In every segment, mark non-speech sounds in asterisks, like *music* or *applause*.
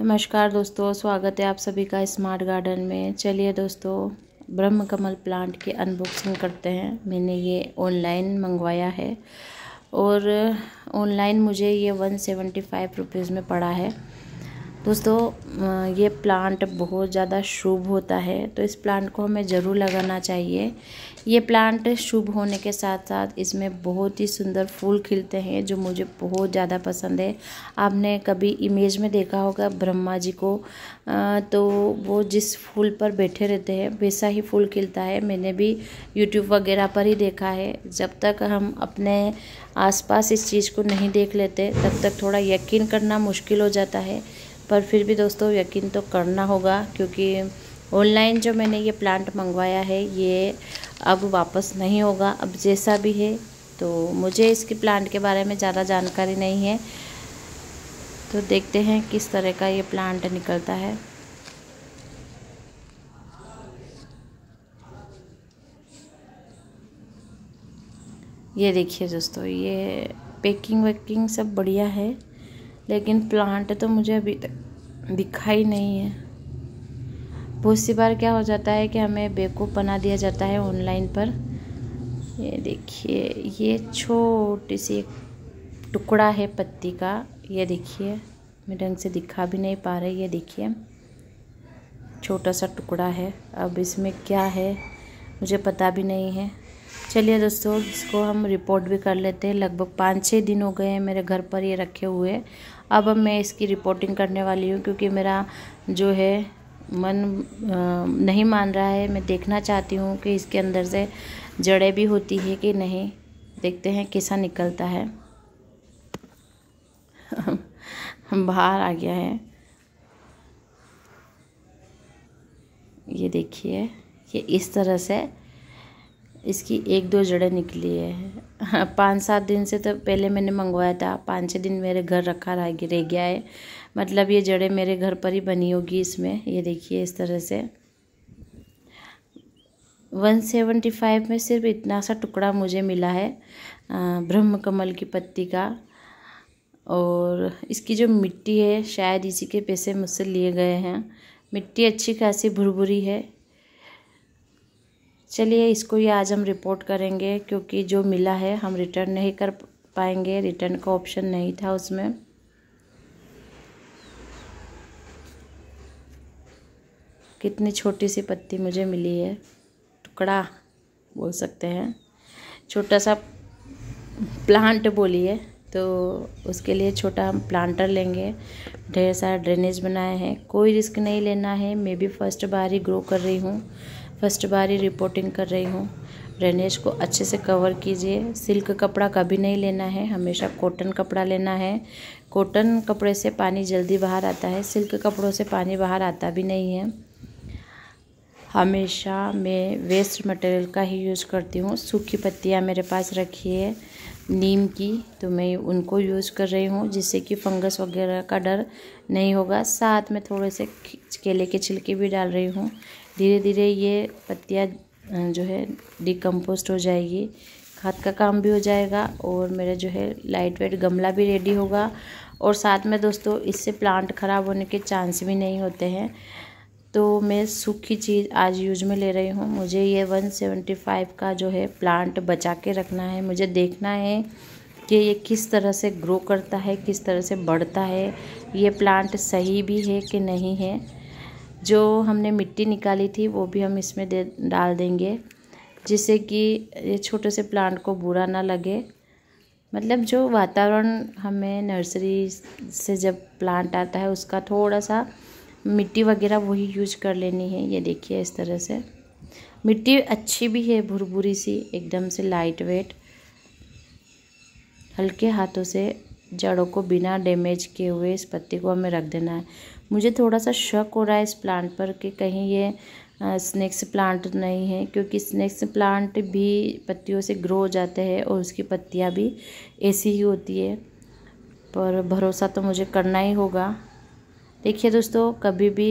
नमस्कार दोस्तों स्वागत है आप सभी का स्मार्ट गार्डन में चलिए दोस्तों ब्रह्म कमल प्लांट की अनबॉक्सिंग करते हैं मैंने ये ऑनलाइन मंगवाया है और ऑनलाइन मुझे ये वन सेवेंटी फाइव रुपीज़ में पड़ा है दोस्तों ये प्लांट बहुत ज़्यादा शुभ होता है तो इस प्लांट को हमें ज़रूर लगाना चाहिए ये प्लांट शुभ होने के साथ साथ इसमें बहुत ही सुंदर फूल खिलते हैं जो मुझे बहुत ज़्यादा पसंद है आपने कभी इमेज में देखा होगा ब्रह्मा जी को तो वो जिस फूल पर बैठे रहते हैं वैसा ही फूल खिलता है मैंने भी यूट्यूब वगैरह पर ही देखा है जब तक हम अपने आसपास इस चीज़ को नहीं देख लेते तब तक थोड़ा यकीन करना मुश्किल हो जाता है पर फिर भी दोस्तों यकीन तो करना होगा क्योंकि ऑनलाइन जो मैंने ये प्लांट मंगवाया है ये अब वापस नहीं होगा अब जैसा भी है तो मुझे इसके प्लांट के बारे में ज़्यादा जानकारी नहीं है तो देखते हैं किस तरह का ये प्लांट निकलता है ये देखिए दोस्तों ये पैकिंग वैकिंग सब बढ़िया है लेकिन प्लांट तो मुझे अभी तक दिखाई नहीं है बहुत सी बार क्या हो जाता है कि हमें बेकूफ़ बना दिया जाता है ऑनलाइन पर ये देखिए ये छोटी सी टुकड़ा है पत्ती का ये देखिए मैं ढंग से दिखा भी नहीं पा रही ये देखिए छोटा सा टुकड़ा है अब इसमें क्या है मुझे पता भी नहीं है चलिए दोस्तों इसको हम रिपोर्ट भी कर लेते हैं लगभग पाँच छः दिन हो गए हैं मेरे घर पर ये रखे हुए अब मैं इसकी रिपोर्टिंग करने वाली हूँ क्योंकि मेरा जो है मन नहीं मान रहा है मैं देखना चाहती हूँ कि इसके अंदर से जड़ें भी होती है कि नहीं देखते हैं कैसा निकलता है *laughs* बाहर आ गया है ये देखिए ये इस तरह से इसकी एक दो जड़ें निकली है हाँ, पाँच सात दिन से तो पहले मैंने मंगवाया था पाँच छः दिन मेरे घर रखा रह गया है मतलब ये जड़ें मेरे घर पर ही बनी होगी इसमें ये देखिए इस तरह से 175 में सिर्फ इतना सा टुकड़ा मुझे मिला है ब्रह्म कमल की पत्ती का और इसकी जो मिट्टी है शायद इसी के पैसे मुझसे लिए गए हैं मिट्टी अच्छी खासी भुरभुरी है चलिए इसको ये आज हम रिपोर्ट करेंगे क्योंकि जो मिला है हम रिटर्न नहीं कर पाएंगे रिटर्न का ऑप्शन नहीं था उसमें कितनी छोटी सी पत्ती मुझे मिली है टुकड़ा बोल सकते हैं छोटा सा प्लांट बोलिए तो उसके लिए छोटा हम प्लांटर लेंगे ढेर सारा ड्रेनेज बनाए हैं कोई रिस्क नहीं लेना है मैं भी फर्स्ट बार ही ग्रो कर रही हूँ फर्स्ट बार ही रिपोर्टिंग कर रही हूँ ड्रेनेज को अच्छे से कवर कीजिए सिल्क कपड़ा कभी नहीं लेना है हमेशा कॉटन कपड़ा लेना है कॉटन कपड़े से पानी जल्दी बाहर आता है सिल्क कपड़ों से पानी बाहर आता भी नहीं है हमेशा मैं वेस्ट मटेरियल का ही यूज़ करती हूँ सूखी पत्तियाँ मेरे पास रखी है नीम की तो मैं उनको यूज़ कर रही हूँ जिससे कि फंगस वगैरह का डर नहीं होगा साथ में थोड़े से केले के छिलके भी डाल रही हूँ धीरे धीरे ये पत्तियाँ जो है डिकम्पोस्ट हो जाएगी खाद का काम भी हो जाएगा और मेरा जो है लाइट वेट गमला भी रेडी होगा और साथ में दोस्तों इससे प्लांट ख़राब होने के चांस भी नहीं होते हैं तो मैं सूखी चीज़ आज यूज में ले रही हूँ मुझे ये 175 का जो है प्लांट बचा के रखना है मुझे देखना है कि ये किस तरह से ग्रो करता है किस तरह से बढ़ता है ये प्लांट सही भी है कि नहीं है जो हमने मिट्टी निकाली थी वो भी हम इसमें दे डाल देंगे जिससे कि ये छोटे से प्लांट को बुरा ना लगे मतलब जो वातावरण हमें नर्सरी से जब प्लांट आता है उसका थोड़ा सा मिट्टी वगैरह वही यूज कर लेनी है ये देखिए इस तरह से मिट्टी अच्छी भी है भुरभुरी सी एकदम से लाइट वेट हल्के हाथों से जड़ों को बिना डैमेज किए हुए इस पत्ती को हमें रख देना है मुझे थोड़ा सा शक हो रहा है इस प्लांट पर कि कहीं ये स्नैक्स प्लांट नहीं है क्योंकि स्नैक्स प्लांट भी पत्तियों से ग्रो हो जाते हैं और उसकी पत्तियाँ भी ऐसी ही होती है पर भरोसा तो मुझे करना ही होगा देखिए दोस्तों कभी भी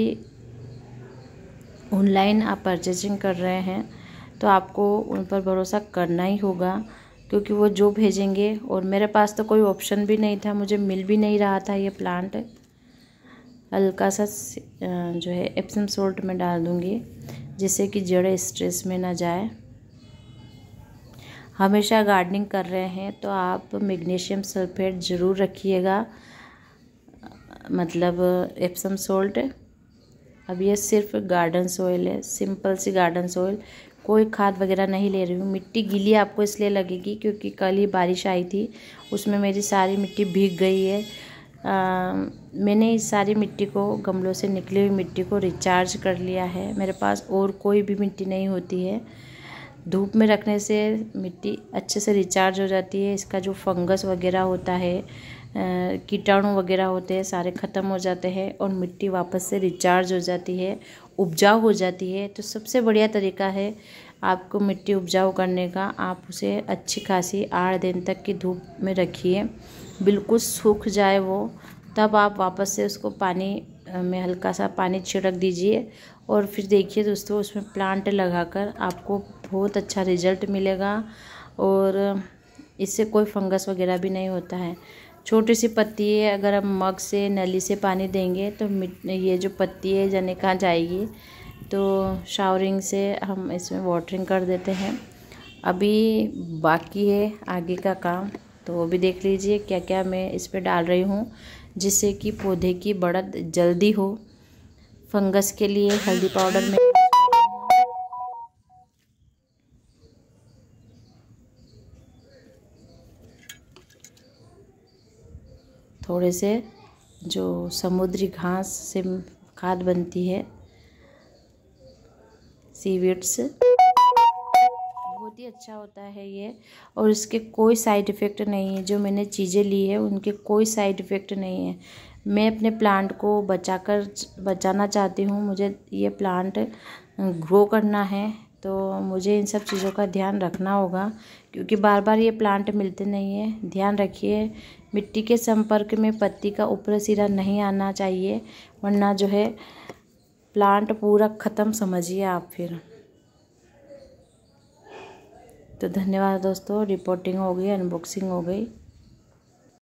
ऑनलाइन आप परचेजिंग कर रहे हैं तो आपको उन पर भरोसा करना ही होगा क्योंकि वो जो भेजेंगे और मेरे पास तो कोई ऑप्शन भी नहीं था मुझे मिल भी नहीं रहा था ये प्लांट हल्का सा जो है एप्सम सोल्ट में डाल दूँगी जिससे कि जड़ स्ट्रेस में ना जाए हमेशा गार्डनिंग कर रहे हैं तो आप मैग्नीशियम सल्फेट ज़रूर रखिएगा मतलब एप्सम सोल्ट अब ये सिर्फ गार्डन सोइल है सिंपल सी गार्डन सोइल कोई खाद वगैरह नहीं ले रही हूँ मिट्टी गीली आपको इसलिए लगेगी क्योंकि कल ही बारिश आई थी उसमें मेरी सारी मिट्टी भीग गई है मैंने इस सारी मिट्टी को गमलों से निकली हुई मिट्टी को रिचार्ज कर लिया है मेरे पास और कोई भी मिट्टी नहीं होती है धूप में रखने से मिट्टी अच्छे से रिचार्ज हो जाती है इसका जो फंगस वगैरह होता है कीटाणु वगैरह होते हैं सारे ख़त्म हो जाते हैं और मिट्टी वापस से रिचार्ज हो जाती है उपजाऊ हो जाती है तो सबसे बढ़िया तरीका है आपको मिट्टी उपजाऊ करने का आप उसे अच्छी खासी आठ दिन तक की धूप में रखिए बिल्कुल सूख जाए वो तब आप वापस से उसको पानी में हल्का सा पानी छिड़क दीजिए और फिर देखिए दोस्तों उसमें प्लांट लगाकर आपको बहुत अच्छा रिजल्ट मिलेगा और इससे कोई फंगस वगैरह भी नहीं होता है छोटी सी पत्ती है अगर हम मग से नली से पानी देंगे तो ये जो पत्ती है जाने कहाँ जाएगी तो शावरिंग से हम इसमें वाटरिंग कर देते हैं अभी बाकी है आगे का काम तो वो भी देख लीजिए क्या क्या मैं इस पर डाल रही हूँ जिससे कि पौधे की बढ़त जल्दी हो फंगस के लिए हल्दी पाउडर में थोड़े से जो समुद्री घास से खाद बनती है सीवीड्स बहुत ही अच्छा होता है ये और इसके कोई साइड इफ़ेक्ट नहीं है जो मैंने चीज़ें ली है उनके कोई साइड इफ़ेक्ट नहीं है मैं अपने प्लांट को बचाकर बचाना चाहती हूँ मुझे ये प्लांट ग्रो करना है तो मुझे इन सब चीज़ों का ध्यान रखना होगा क्योंकि बार बार ये प्लांट मिलते नहीं है ध्यान रखिए मिट्टी के संपर्क में पत्ती का ऊपर सिरा नहीं आना चाहिए वरना जो है प्लांट पूरा ख़त्म समझिए आप फिर तो धन्यवाद दोस्तों रिपोर्टिंग हो गई अनबॉक्सिंग हो गई